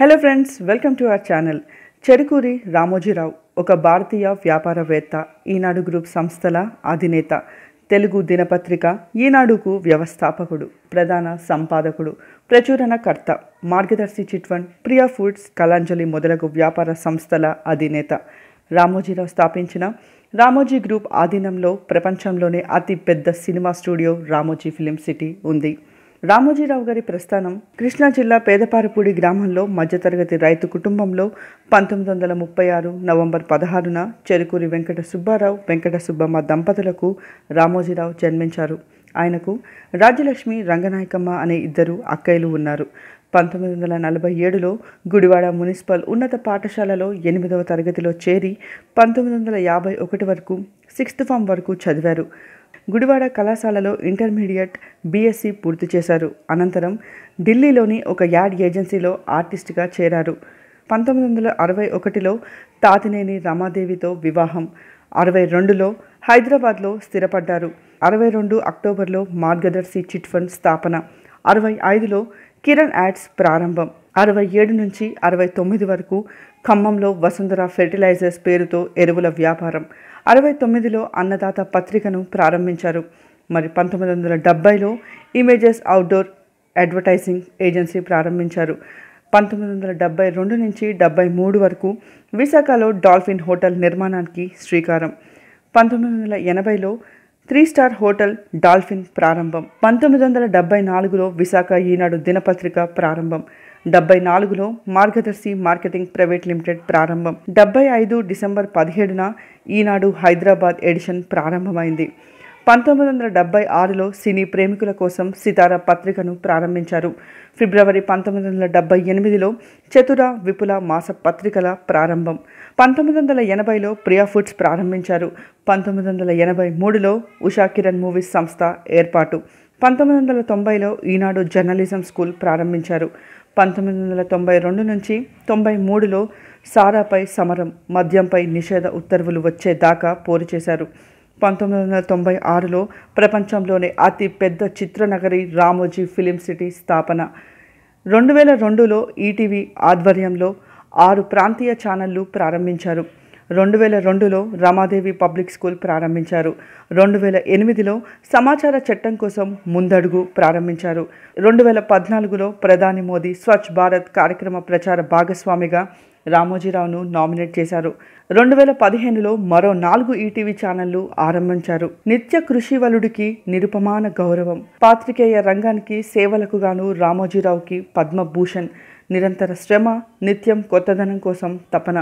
hello friends welcome to our channel Cherukuri Ramoji Rao ఒక భారతీయ వ్యాపారవేత్త ఈనాడు గ్రూప్ సంస్థల అధినేత తెలుగు దినపత్రిక ఈనాడుకు వ్యవస్థాపకుడు ప్రధాన సంపాదకుడు ప్రచురణకర్త మార్గదర్శి చిట్వన్ ప్రియా ఫుడ్స్ కలాంజలి మొదలగు వ్యాపార సంస్థల అధినేత రామోజీరావు స్థాపించిన రామోజీ గ్రూప్ ఆధీనంలో ప్రపంచంలోనే అతిపెద్ద cinema studio Ramoji film city ఉంది రామోజీరావు గారి ప్రస్థానం కృష్ణా జిల్లా పేదపారపూడి గ్రామంలో మధ్యతరగతి రైతు కుటుంబంలో పంతొమ్మిది వందల ముప్పై ఆరు నవంబర్ పదహారున చెరుకూరి వెంకట సుబ్బారావు వెంకట సుబ్బమ్మ దంపతులకు రామోజీరావు జన్మించారు ఆయనకు రాజ్యలక్ష్మి రంగనాయకమ్మ అనే ఇద్దరు అక్కయ్యలు ఉన్నారు పంతొమ్మిది వందల నలభై ఏడులో గుడివాడ మున్సిపల్ ఉన్నత పాఠశాలలో ఎనిమిదవ తరగతిలో చేరి పంతొమ్మిది వందల యాభై ఒకటి వరకు సిక్స్త్ ఫామ్ వరకు చదివారు గుడివాడ కళాశాలలో ఇంటర్మీడియట్ బీఎస్సీ పూర్తి చేశారు అనంతరం ఢిల్లీలోని ఒక యాడ్ ఏజెన్సీలో ఆర్టిస్ట్గా చేరారు పంతొమ్మిది వందల అరవై ఒకటిలో తాతినేని రమాదేవితో వివాహం అరవై రెండులో హైదరాబాద్లో స్థిరపడ్డారు అరవై రెండు అక్టోబర్లో మార్గదర్శి చిట్ ఫండ్ స్థాపన అరవై ఐదులో కిరణ్ యాడ్స్ ప్రారంభం అరవై ఏడు నుంచి అరవై తొమ్మిది వరకు ఖమ్మంలో వసుంధర ఫెర్టిలైజర్స్ పేరుతో ఎరువుల వ్యాపారం అరవై తొమ్మిదిలో అన్నదాత పత్రికను ప్రారంభించారు మరి పంతొమ్మిది వందల డెబ్బైలో ఇమేజెస్ అవుట్డోర్ అడ్వర్టైజింగ్ ఏజెన్సీ ప్రారంభించారు పంతొమ్మిది వందల డెబ్బై రెండు నుంచి డెబ్బై మూడు వరకు విశాఖలో డాల్ఫిన్ హోటల్ నిర్మాణానికి శ్రీకారం పంతొమ్మిది వందల ఎనభైలో త్రీ స్టార్ హోటల్ డాల్ఫిన్ ప్రారంభం పంతొమ్మిది వందల డెబ్బై నాలుగులో విశాఖ ఈనాడు దినపత్రిక ప్రారంభం డెబ్బై నాలుగులో మార్గదర్శి మార్కెటింగ్ ప్రైవేట్ లిమిటెడ్ ప్రారంభం డెబ్బై ఐదు డిసెంబర్ పదిహేడున ఈనాడు హైదరాబాద్ ఎడిషన్ ప్రారంభమైంది పంతొమ్మిది వందల డెబ్బై ఆరులో సినీ ప్రేమికుల కోసం సితార పత్రికను ప్రారంభించారు ఫిబ్రవరి పంతొమ్మిది వందల డెబ్బై ఎనిమిదిలో చతుర విపుల మాస పత్రికల ప్రారంభం పంతొమ్మిది వందల ఎనభైలో ప్రియా ఫుడ్స్ ప్రారంభించారు పంతొమ్మిది వందల ఎనభై మూడులో ఉషా కిరణ్ మూవీస్ సంస్థ ఏర్పాటు పంతొమ్మిది వందల తొంభైలో ఈనాడు జర్నలిజం స్కూల్ ప్రారంభించారు పంతొమ్మిది వందల తొంభై రెండు నుంచి తొంభై మూడులో సారాపై సమరం మద్యంపై నిషేధ ఉత్తర్వులు వచ్చేదాకా పోరు చేశారు పంతొమ్మిది వందల తొంభై ఆరులో ప్రపంచంలోనే అతి పెద్ద చిత్రనగరి రామోజీ ఫిలిం సిటీ స్థాపన రెండు వేల రెండులో ఈటీవీ ఆధ్వర్యంలో ఆరు ప్రాంతీయ ఛానళ్లు ప్రారంభించారు రెండు వేల రెండులో రమాదేవి పబ్లిక్ స్కూల్ ప్రారంభించారు రెండు వేల ఎనిమిదిలో సమాచార చట్టం కోసం ముందడుగు ప్రారంభించారు రెండు వేల పద్నాలుగులో ప్రధాని మోదీ స్వచ్ఛ భారత్ కార్యక్రమ ప్రచార భాగస్వామిగా రామోజీరావును నామినేట్ చేశారు రెండు వేల పదిహేనులో మరో నాలుగు ఈటీవీ ఛానళ్లు ఆరంభించారు నిత్య కృషివలుడికి నిరుపమాన గౌరవం పాత్రికేయ రంగానికి సేవలకు గాను రామోజీరావుకి పద్మభూషణ్ నిరంతర శ్రమ నిత్యం కొత్తదనం కోసం తపన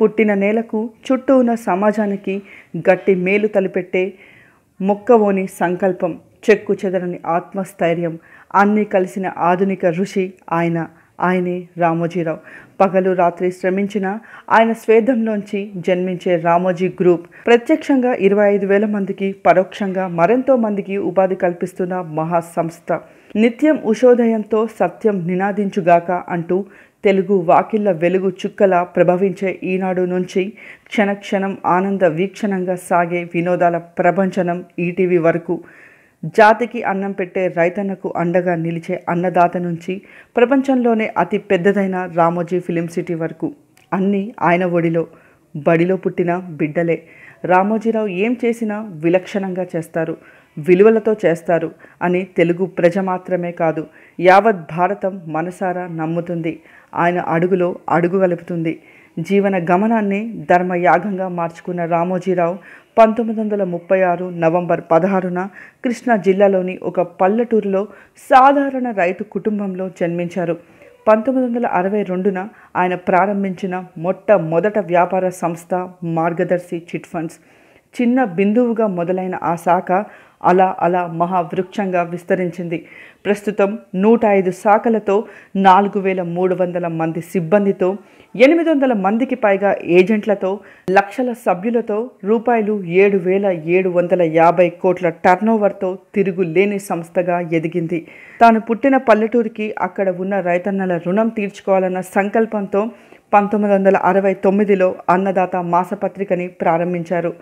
పుట్టిన నేలకు చుట్టూ ఉన్న సమాజానికి గట్టి మేలు తలిపెట్టే మొక్కవోని సంకల్పం చెక్కు చెదరని ఆత్మస్థైర్యం అన్నీ కలిసిన ఆధునిక ఋషి ఆయన ఆయనే రామోజీరావు పగలు రాత్రి శ్రమించిన ఆయన స్వేదంలోంచి జన్మించే రామోజీ గ్రూప్ ప్రత్యక్షంగా ఇరవై ఐదు వేల మందికి పరోక్షంగా మరెంతో మందికి ఉపాధి కల్పిస్తున్న మహా సంస్థ నిత్యం ఉషోదయంతో సత్యం నినాదించుగాక అంటూ తెలుగు వాకిళ్ల వెలుగు చుక్కల ప్రభవించే ఈనాడు నుంచి క్షణక్షణం ఆనంద వీక్షణంగా సాగే వినోదాల ప్రపంచనం ఈటీవీ వరకు జాతికి అన్నం పెట్టే రైతన్నకు అండగా నిలిచే అన్నదాత నుంచి ప్రపంచంలోనే అతి పెద్దదైన రామోజీ ఫిలిం సిటీ వరకు అన్నీ ఆయన ఒడిలో బడిలో పుట్టిన బిడ్డలే రామోజీరావు ఏం చేసినా విలక్షణంగా చేస్తారు విలువలతో చేస్తారు అని తెలుగు ప్రజ మాత్రమే కాదు యావత్ భారతం మనసారా నమ్ముతుంది ఆయన అడుగులో అడుగు కలుపుతుంది జీవన గమనాన్ని ధర్మయాగంగా మార్చుకున్న రామోజీరావు పంతొమ్మిది వందల ముప్పై ఆరు నవంబర్ పదహారున కృష్ణా జిల్లాలోని ఒక పల్లెటూరులో సాధారణ రైతు కుటుంబంలో జన్మించారు పంతొమ్మిది వందల అరవై రెండున ఆయన ప్రారంభించిన మొట్టమొదట వ్యాపార సంస్థ మార్గదర్శి చిట్ ఫండ్స్ చిన్న బిందువుగా మొదలైన ఆ శాఖ అలా అలా మహావృక్షంగా విస్తరించింది ప్రస్తుతం నూట ఐదు శాఖలతో నాలుగు వేల మూడు వందల మంది సిబ్బందితో ఎనిమిది వందల మందికి పైగా ఏజెంట్లతో లక్షల సభ్యులతో రూపాయలు ఏడు వేల ఏడు వందల యాభై కోట్ల టర్నోవర్తో తిరుగులేని సంస్థగా ఎదిగింది తాను పుట్టిన పల్లెటూరికి అక్కడ ఉన్న రైతన్నల రుణం తీర్చుకోవాలన్న సంకల్పంతో పంతొమ్మిది వందల అరవై తొమ్మిదిలో అన్నదాత మాసపత్రికని ప్రారంభించారు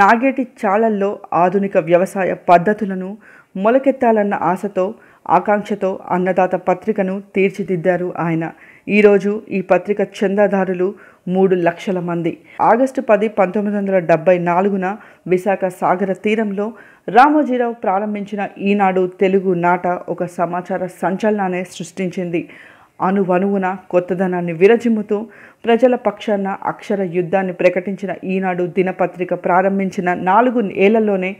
నాగేటి చాలల్లో ఆధునిక వ్యవసాయ పద్ధతులను మొలకెత్తాలన్న ఆశతో ఆకాంక్షతో అన్నదాత పత్రికను తీర్చిదిద్దారు ఆయన ఈరోజు ఈ పత్రిక చందాదారులు మూడు లక్షల మంది ఆగస్టు పది పంతొమ్మిది వందల డెబ్బై నాలుగున విశాఖ సాగర తీరంలో రామోజీరావు ప్రారంభించిన ఈనాడు తెలుగు నాట ఒక సమాచార సంచలనాన్ని సృష్టించింది అనువనువున కొత్తదనాన్ని విరజిమ్ముతూ ప్రజల పక్షాన అక్షర యుద్ధాన్ని ప్రకటించిన ఈనాడు దినపత్రిక ప్రారంభించిన నాలుగు ఏళ్లలోనే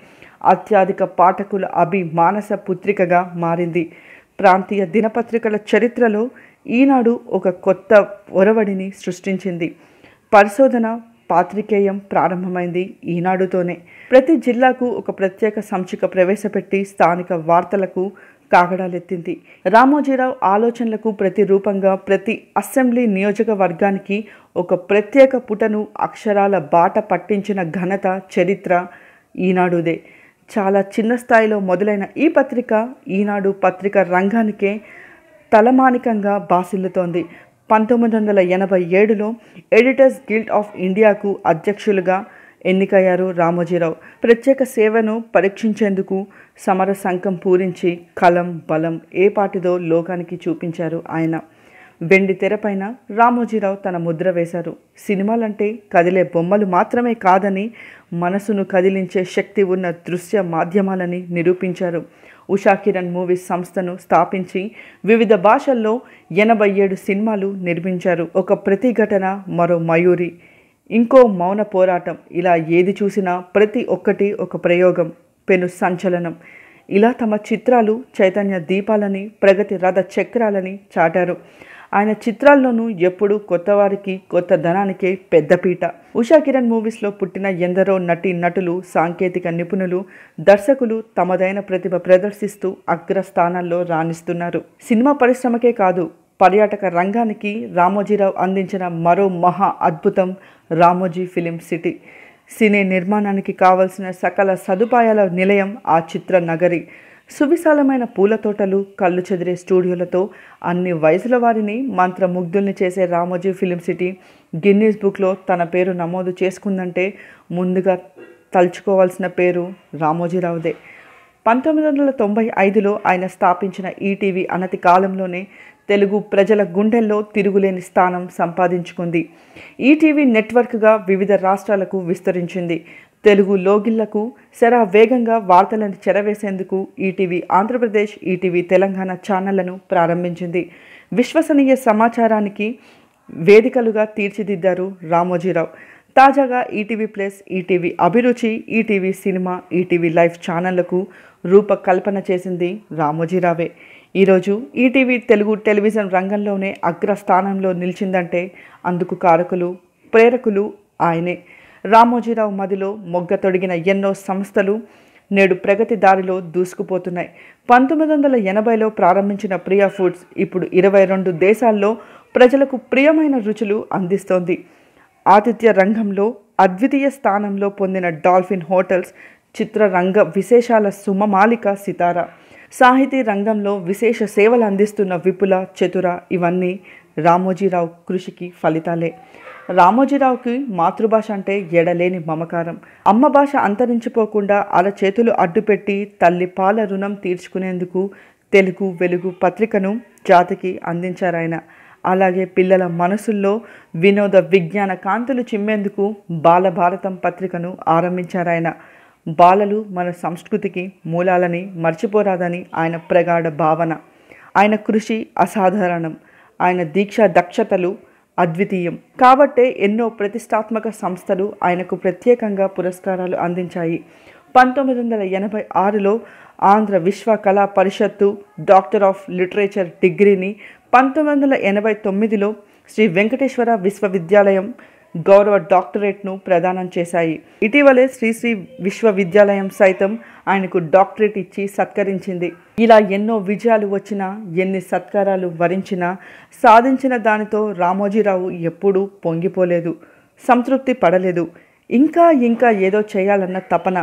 అత్యధిక పాఠకుల అభిమానస పుత్రికగా మారింది ప్రాంతీయ దినపత్రికల చరిత్రలో ఈనాడు ఒక కొత్త ఒరవడిని సృష్టించింది పరిశోధన పాత్రికేయం ప్రారంభమైంది ఈనాడుతోనే ప్రతి జిల్లాకు ఒక ప్రత్యేక సంచిక ప్రవేశపెట్టి స్థానిక వార్తలకు తాగడాలెత్తింది రామోజీరావు ఆలోచనలకు ప్రతి రూపంగా ప్రతి అసెంబ్లీ నియోజకవర్గానికి ఒక ప్రత్యేక పుటను అక్షరాల బాట పట్టించిన ఘనత చరిత్ర ఈనాడుదే చాలా చిన్న స్థాయిలో మొదలైన ఈ పత్రిక ఈనాడు పత్రిక రంగానికే తలమానికంగా బాసిల్లుతోంది పంతొమ్మిది వందల ఎనభై ఏడులో ఎడిటర్స్ గిల్డ్ ఆఫ్ ఇండియాకు అధ్యక్షులుగా ఎన్నికయ్యారు రామోజీరావు ప్రత్యేక సేవను పరీక్షించేందుకు సమర సంఘం పూరించి కలం బలం ఏ పాటిదో లోకానికి చూపించారు ఆయన వెండి తెరపైన రామోజీరావు తన ముద్ర వేశారు సినిమాలంటే కదిలే బొమ్మలు మాత్రమే కాదని మనసును కదిలించే శక్తి ఉన్న దృశ్య మాధ్యమాలని నిరూపించారు ఉషా కిరణ్ మూవీస్ సంస్థను స్థాపించి వివిధ భాషల్లో ఎనభై ఏడు సినిమాలు నిర్మించారు ఒక ప్రతిఘటన మరో మయూరి ఇంకో మౌన పోరాటం ఇలా ఏది చూసినా ప్రతి ఒక్కటి ఒక ప్రయోగం పెను సంచలనం ఇలా తమ చిత్రాలు చైతన్య దీపాలని ప్రగతి రథ చక్రాలని చాటారు ఆయన చిత్రాల్లోనూ ఎప్పుడూ కొత్తవారికి కొత్త ధనానికే పెద్దపీట ఉషా కిరణ్ మూవీస్లో పుట్టిన ఎందరో నటి నటులు సాంకేతిక నిపుణులు దర్శకులు తమదైన ప్రతిభ ప్రదర్శిస్తూ అగ్రస్థానాల్లో రాణిస్తున్నారు సినిమా పరిశ్రమకే కాదు పర్యాటక రంగానికి రామోజీరావు అందించిన మరో మహా అద్భుతం రామోజీ ఫిలిం సిటీ సినీ నిర్మాణానికి కావలసిన సకల సదుపాయాల నిలయం ఆ చిత్ర నగరి సువిశాలమైన పూల తోటలు కళ్ళు చెదిరే స్టూడియోలతో అన్ని వయసుల వారిని మంత్రముగ్ధుల్ని చేసే రామోజీ ఫిలిం సిటీ గిన్నీస్ బుక్లో తన పేరు నమోదు చేసుకుందంటే ముందుగా తలుచుకోవాల్సిన పేరు రామోజీరావుదే పంతొమ్మిది వందల తొంభై ఐదులో ఆయన స్థాపించిన ఈటీవీ అనతి కాలంలోనే తెలుగు ప్రజల గుండెల్లో తిరుగులేని స్థానం సంపాదించుకుంది ఈటీవీ నెట్వర్క్గా వివిధ రాష్ట్రాలకు విస్తరించింది తెలుగు లోగిళ్లకు సరా వేగంగా వార్తలను చెరవేసేందుకు ఈటీవీ ఆంధ్రప్రదేశ్ ఈటీవీ తెలంగాణ ఛానళ్లను ప్రారంభించింది విశ్వసనీయ సమాచారానికి వేదికలుగా తీర్చిదిద్దారు రామోజీరావు తాజాగా ETV plus ETV Abhiruchi ETV cinema ETV life ఛానళ్లకు రూపకల్పన చేసింది రామోజీరావే ఈరోజు ఈటీవీ తెలుగు టెలివిజన్ రంగంలోనే అగ్రస్థానంలో నిలిచిందంటే అందుకు కారకులు ప్రేరకులు ఆయనే రామోజీరావు మదిలో మొగ్గ తొడిగిన ఎన్నో సంస్థలు నేడు ప్రగతి దారిలో దూసుకుపోతున్నాయి పంతొమ్మిది వందల ఎనభైలో ప్రారంభించిన ప్రియా ఫుడ్స్ ఇప్పుడు ఇరవై రెండు దేశాల్లో ప్రజలకు ప్రియమైన రుచులు అందిస్తోంది ఆతిథ్య రంగంలో అద్వితీయ స్థానంలో పొందిన డాల్ఫిన్ హోటల్స్ చిత్రరంగ విశేషాల సుమమాలిక సితారా సాహితీ రంగంలో విశేష సేవలు అందిస్తున్న విపుల చతుర ఇవన్నీ రామోజీరావు కృషికి ఫలితాలే రామోజీరావుకి మాతృభాష అంటే ఎడలేని మమకారం అమ్మ భాష అంతరించిపోకుండా చేతులు అడ్డుపెట్టి తల్లి పాల రుణం తీర్చుకునేందుకు తెలుగు వెలుగు పత్రికను జాతికి అందించారాయన అలాగే పిల్లల మనసుల్లో వినోద విజ్ఞాన కాంతులు చిమ్మేందుకు బాలభారతం పత్రికను ఆరంభించారాయన బాలలు మన సంస్కృతికి మూలాలని మర్చిపోరాదని ఆయన ప్రగాఢ భావన ఆయన కృషి అసాధారణం ఆయన దీక్ష దక్షతలు అద్వితీయం కాబట్టే ఎన్నో ప్రతిష్టాత్మక సంస్థలు ఆయనకు ప్రత్యేకంగా పురస్కారాలు అందించాయి పంతొమ్మిది వందల ఎనభై ఆరులో ఆంధ్ర విశ్వ కళా పరిషత్తు డాక్టర్ ఆఫ్ లిటరేచర్ డిగ్రీని పంతొమ్మిది వందల ఎనభై తొమ్మిదిలో శ్రీ వెంకటేశ్వర విశ్వవిద్యాలయం గౌరవ డాక్టరేట్ను ప్రదానం చేశాయి ఇటీవలే శ్రీశ్రీ విశ్వవిద్యాలయం సైతం ఆయనకు డాక్టరేట్ ఇచ్చి సత్కరించింది ఇలా ఎన్నో విజయాలు వచ్చినా ఎన్ని సత్కారాలు వరించినా సాధించిన దానితో రామోజీరావు ఎప్పుడూ పొంగిపోలేదు సంతృప్తి పడలేదు ఇంకా ఇంకా ఏదో చేయాలన్న తపన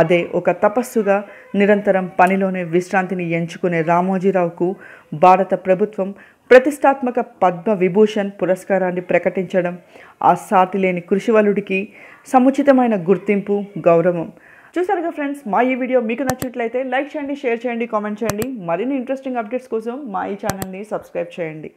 అదే ఒక తపస్సుగా నిరంతరం పనిలోనే విశ్రాంతిని ఎంచుకునే రామోజీరావుకు భారత ప్రభుత్వం ప్రతిష్టాత్మక పద్మ విభూషణ్ పురస్కారాన్ని ప్రకటించడం ఆ లేని కృషివలుడికి సముచితమైన గుర్తింపు గౌరవం చూసారుగా ఫ్రెండ్స్ మా ఈ వీడియో మీకు నచ్చినట్లయితే లైక్ చేయండి షేర్ చేయండి కామెంట్ చేయండి మరిన్ని ఇంట్రెస్టింగ్ అప్డేట్స్ కోసం మా ఈ ఛానల్ని సబ్స్క్రైబ్ చేయండి